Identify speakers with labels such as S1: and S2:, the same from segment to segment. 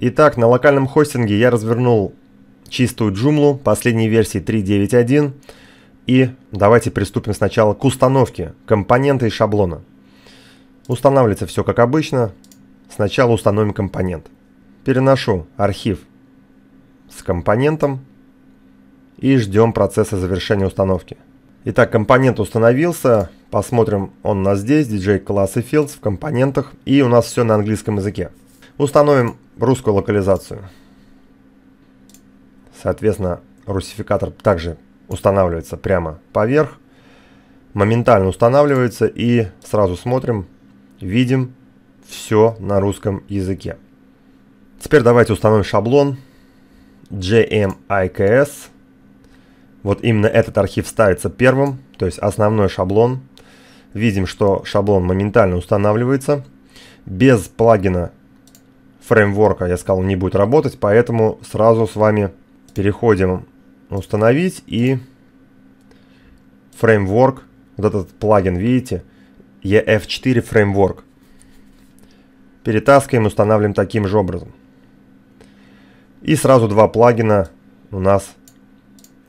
S1: Итак, на локальном хостинге я развернул чистую джумлу последней версии 3.9.1. И давайте приступим сначала к установке компонента и шаблона. Устанавливается все как обычно. Сначала установим компонент. Переношу архив с компонентом и ждем процесса завершения установки. Итак, компонент установился. Посмотрим, он у нас здесь, DJ классы fields в компонентах. И у нас все на английском языке. Установим русскую локализацию. Соответственно, русификатор также устанавливается прямо поверх, моментально устанавливается и сразу смотрим, видим все на русском языке. Теперь давайте установим шаблон JMIKS. Вот именно этот архив ставится первым, то есть основной шаблон. Видим, что шаблон моментально устанавливается. Без плагина фреймворка, я сказал, не будет работать, поэтому сразу с вами переходим установить и фреймворк, вот этот плагин, видите, EF4 фреймворк. Перетаскиваем, устанавливаем таким же образом. И сразу два плагина у нас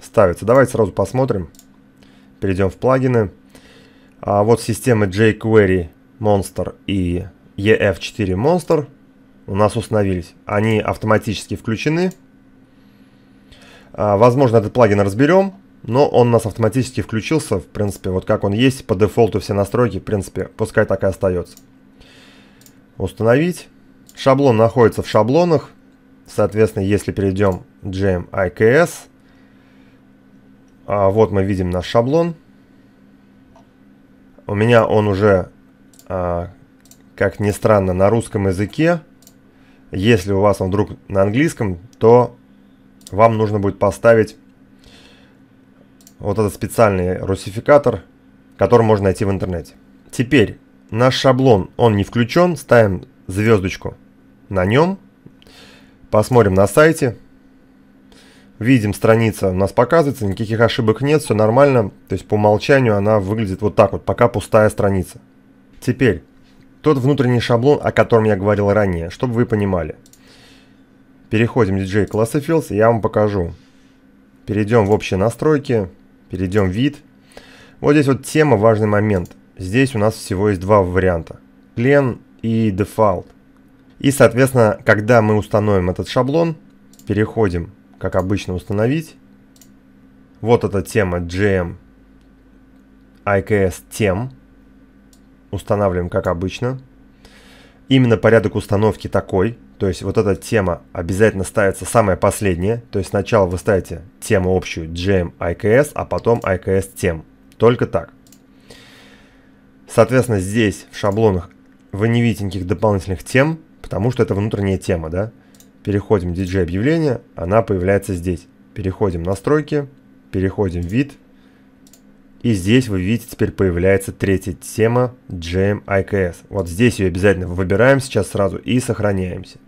S1: ставятся. Давайте сразу посмотрим. Перейдем в плагины. А вот системы jQuery Monster и EF4 Monster – у нас установились. Они автоматически включены. А, возможно, этот плагин разберем, но он у нас автоматически включился, в принципе, вот как он есть, по дефолту все настройки, в принципе, пускай так и остается. Установить. Шаблон находится в шаблонах. Соответственно, если перейдем JMIKS, а, вот мы видим наш шаблон. У меня он уже, а, как ни странно, на русском языке. Если у вас он вдруг на английском, то вам нужно будет поставить вот этот специальный русификатор, который можно найти в интернете. Теперь наш шаблон, он не включен, ставим звездочку на нем, посмотрим на сайте, видим страница у нас показывается, никаких ошибок нет, все нормально, то есть по умолчанию она выглядит вот так вот, пока пустая страница. Теперь тот внутренний шаблон, о котором я говорил ранее, чтобы вы понимали. Переходим в DJ Classifields, я вам покажу. Перейдем в общие настройки, перейдем в вид. Вот здесь вот тема, важный момент. Здесь у нас всего есть два варианта. Plain и дефолт. И, соответственно, когда мы установим этот шаблон, переходим, как обычно, установить. Вот эта тема GM IKS тем устанавливаем как обычно. Именно порядок установки такой, то есть вот эта тема обязательно ставится самая последняя, то есть сначала вы ставите тему общую GM IKS, а потом IKS тем. Только так. Соответственно, здесь в шаблонах вы не видите никаких дополнительных тем, потому что это внутренняя тема, да? Переходим в DJ объявление, она появляется здесь. Переходим в настройки, переходим в вид, и здесь вы видите, теперь появляется третья тема GM IKS. Вот здесь ее обязательно выбираем сейчас сразу и сохраняемся.